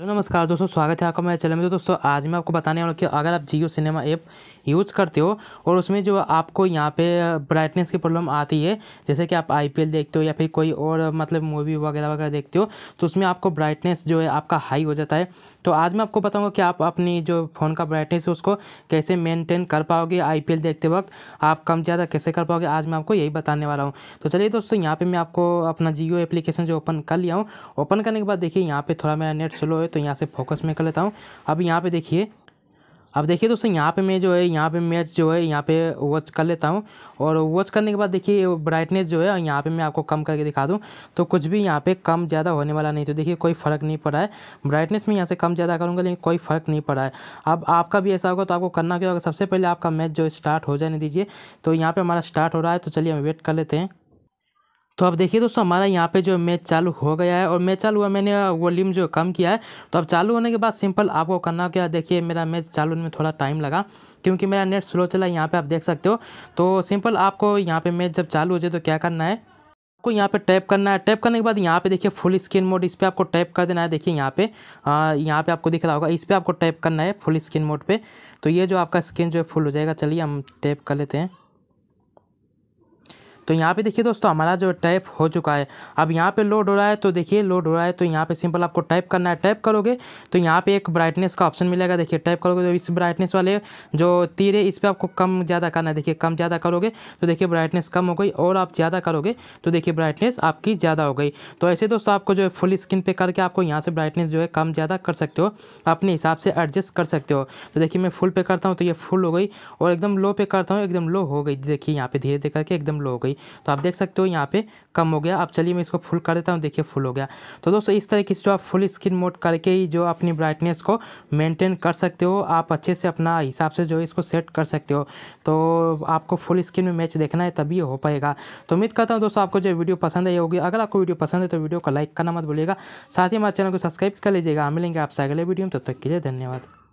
hello नमस्कार दोस्तों स्वागत है आपका मेरे चैनल में तो दोस्तों आज मैं आपको बताने वाला हूँ कि अगर आप जियो सिनेमा ऐप यूज़ करते हो और उसमें जो आपको यहाँ पे ब्राइटनेस की प्रॉब्लम आती है जैसे कि आप आईपीएल देखते हो या फिर कोई और मतलब मूवी वगैरह वगैरह देखते हो तो उसमें आपको ब्राइटनेस जो है आपका हाई हो जाता है तो आज मैं आपको बताऊँगा कि आप अपनी जो फ़ोन का ब्राइटनेस है उसको कैसे मेनटेन कर पाओगे आई देखते वक्त आप कम ज़्यादा कैसे कर पाओगे आज मैं आपको यही बताने वाला हूँ तो चलिए दोस्तों यहाँ पर मैं आपको अपना जियो एप्लीकेशन जो ओपन कर लिया हूँ ओपन करने के बाद देखिए यहाँ पर थोड़ा मेरा नेट स्लो है तो यहाँ से फोकस में कर लेता हूँ अब यहाँ पे देखिए अब देखिए दोस्तों यहाँ पे मैं जो है यहाँ पे मैच जो है यहाँ पे वॉच कर लेता हूँ और वॉच करने के बाद देखिए ब्राइटनेस जो है यहाँ पे मैं आपको कम करके दिखा दूँ तो कुछ भी यहाँ पे कम ज़्यादा होने वाला नहीं तो देखिए कोई फ़र्क नहीं पड़ा है ब्राइटनेस में यहाँ से कम ज़्यादा करूँगा लेकिन कोई फ़र्क नहीं पड़ा है अब आपका भी ऐसा होगा तो आपको करना क्या होगा सबसे पहले आपका मैच जो है स्टार्ट हो जाने दीजिए तो यहाँ पर हमारा स्टार्ट हो रहा है तो चलिए हम वेट कर लेते हैं तो अब देखिए दोस्तों हमारा यहाँ पे जो मैच चालू हो गया है और मैच चालू हुआ मैंने वॉल्यूम जो कम किया है तो अब चालू होने के बाद सिंपल आपको करना क्या देखिए मेरा मैच चालू होने में थोड़ा टाइम लगा क्योंकि मेरा नेट स्लो चला यहाँ पे आप देख सकते हो तो सिंपल आपको यहाँ पे मैच जब चालू हो जाए तो क्या करना है आपको यहाँ पे टैप करना है टैप करने के बाद यहाँ पे देखिए फुल स्क्रीन मोड इस पर आपको टैप कर देना है देखिए यहाँ पे यहाँ पे आपको दिख रहा होगा इस पर आपको टैप करना है फुल स्क्रीन मोड पे तो ये जो आपका स्क्रीन जो है फुल हो जाएगा चलिए हम टैप कर लेते हैं तो यहाँ पे देखिए दोस्तों हमारा जो टाइप हो चुका है अब यहाँ पे लोड हो रहा है तो देखिए लोड हो रहा है तो यहाँ पे सिंपल आपको टाइप करना है टाइप करोगे तो यहाँ पे एक ब्राइटनेस का ऑप्शन मिलेगा देखिए टाइप करोगे तो इस ब्राइटनेस वाले जो तीर है इस पर आपको कम ज़्यादा करना है देखिए कम ज़्यादा करोगे तो देखिए ब्राइटनेस कम हो गई और आप ज़्यादा करोगे तो देखिए ब्राइटनेस आपकी ज़्यादा हो गई तो ऐसे दोस्तों आपको जो है फुल स्क्रीन पर करके आपको यहाँ से ब्राइटनेस जो है कम ज़्यादा कर सकते हो अपने हिसाब से एडजस्ट कर सकते हो तो देखिए मैं फुल पे करता हूँ तो ये फुल हो गई और एकदम लो पे करता हूँ एकदम लो हो गई देखिए यहाँ पे धीरे धीरे करके एकदम लो हो गई गई तो आप देख सकते हो यहाँ पे कम हो गया अब चलिए मैं इसको फुल कर देता हूँ देखिए फुल हो गया तो दोस्तों इस तरीके से जो आप फुल स्क्रीन मोड करके ही जो अपनी ब्राइटनेस को मेंटेन कर सकते हो आप अच्छे से अपना हिसाब से जो इसको सेट कर सकते हो तो आपको फुल स्क्रीन में मैच देखना है तभी हो पाएगा तो उम्मीद करता हूँ दोस्तों आपको जो वीडियो पसंद आई होगी अगर आपको वीडियो पसंद है तो वीडियो को लाइक करना मत भूलिएगा साथ ही हमारे चैनल को सब्सक्राइब कर लीजिएगा मिलेंगे आपसे अगले वीडियो में तब तक के लिए धन्यवाद